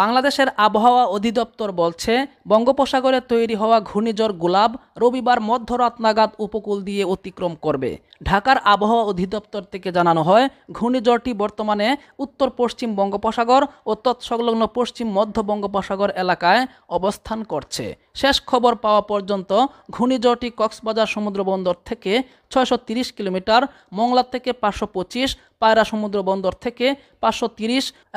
বাংলাদেশের আবহাওয়া অধিদপ্তর বলছে বঙ্গোপসাগরে তৈরি হওয়া ঘূর্ণিঝড় গোলাপ রবিবার মধ্যরাত নাগাদ উপকূল দিয়ে অতিক্রম করবে ঢাকার আবহাওয়া অধিদপ্তর থেকে জানানো হয় ঘূর্ণিঝড়টি বর্তমানে উত্তর পশ্চিম বঙ্গোপসাগর ও তৎসংলগ্ন পশ্চিম মধ্য বঙ্গোপসাগর এলাকায় অবস্থান করছে শেষ খবর পাওয়া পর্যন্ত ঘূর্ণিঝড়টি কক্সবাজার সমুদ্রবন্দর থেকে ছয়শো কিলোমিটার মংলা থেকে পাঁচশো পায়রা সমুদ্র বন্দর থেকে পাঁচশো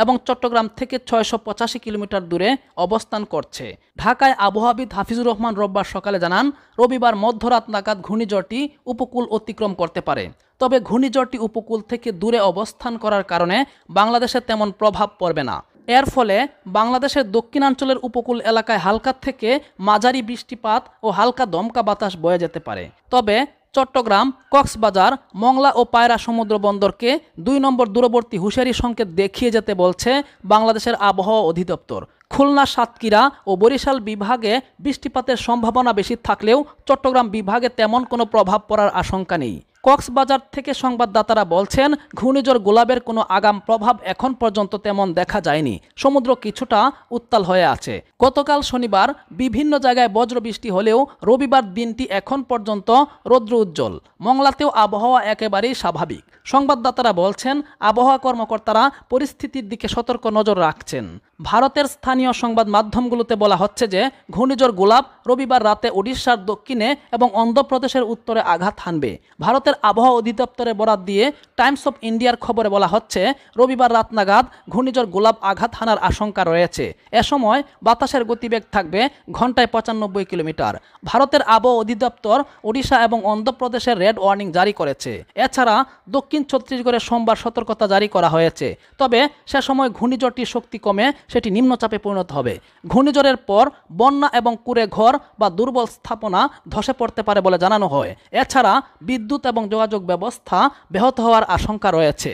এবং চট্টগ্রাম থেকে ছয়শো কিলোমিটার দূরে অবস্থান করছে ঢাকায় আবহাওয়াবিদ হাফিজুর রহমান রোববার সকালে জানান রবিবার মধ্যরাত নাগাদ ঘূর্ণিঝড়টি উপকূল অতিক্রম করতে পারে তবে ঘূর্ণিঝড়টি উপকূল থেকে দূরে অবস্থান করার কারণে বাংলাদেশে তেমন প্রভাব পড়বে না এর ফলে বাংলাদেশের দক্ষিণাঞ্চলের উপকূল এলাকায় হালকা থেকে মাঝারি বৃষ্টিপাত ও হালকা দমকা বাতাস বয়ে যেতে পারে তবে চট্টগ্রাম কক্সবাজার মংলা ও পায়রা সমুদ্র বন্দরকে দুই নম্বর দূরবর্তী হুঁশিয়ারি সংকেত দেখিয়ে যেতে বলছে বাংলাদেশের আবহাওয়া অধিদপ্তর খুলনা সাতক্ষীরা ও বরিশাল বিভাগে বৃষ্টিপাতের সম্ভাবনা বেশি থাকলেও চট্টগ্রাম বিভাগে তেমন কোনো প্রভাব পড়ার আশঙ্কা নেই কক্সবাজার থেকে সংবাদদাতারা বলছেন ঘূর্ণিঝড় গোলাপের কোনো আগাম প্রভাব এখন পর্যন্ত তেমন দেখা যায়নি সমুদ্র কিছুটা উত্তাল হয়ে আছে গতকাল শনিবার বিভিন্ন জায়গায় বজ্রবৃষ্টি হলেও রবিবার দিনটি এখন পর্যন্ত রৌদ্র উজ্জ্বল মংলাতেও আবহাওয়া একেবারেই স্বাভাবিক সংবাদদাতারা বলছেন আবহাওয়া কর্মকর্তারা পরিস্থিতির দিকে সতর্ক নজর রাখছেন ভারতের স্থানীয় সংবাদ মাধ্যমগুলোতে বলা হচ্ছে যে ঘূর্ণিঝড় গোলাপ রবিবার রাতে ওডিশার দক্ষিণে এবং অন্ধ্রপ্রদেশের উত্তরে আঘাত হানবে ভারতের বাংলাদেশের আবহাওয়া অধিদপ্তরের বরাত দিয়ে টাইমস অফ ইন্ডিয়ার খবরে বলা হচ্ছে রবিবার রাত নাগাদ ঘূর্ণিঝড় গোলাপ আঘাত হানার আশঙ্কা রয়েছে এ সময় বাতাসের গতিবেগ থাকবে ঘন্টায় পঁচানব্বই কিলোমিটার ভারতের আবহাওয়া অধিদপ্তর ওড়িশা এবং অন্ধ্রপ্রদেশের রেড ওয়ার্নিং জারি করেছে এছাড়া দক্ষিণ ছত্তিশগড়ে সোমবার সতর্কতা জারি করা হয়েছে তবে সে সময় ঘূর্ণিঝড়টির শক্তি কমে সেটি নিম্নচাপে পরিণত হবে ঘূর্ণিঝড়ের পর বন্যা এবং কুড়ে ঘর বা দুর্বল স্থাপনা ধসে পড়তে পারে বলে জানানো হয় এছাড়া বিদ্যুৎ এবং এবং যোগাযোগ ব্যবস্থা ব্যাহত হওয়ার আশঙ্কা রয়েছে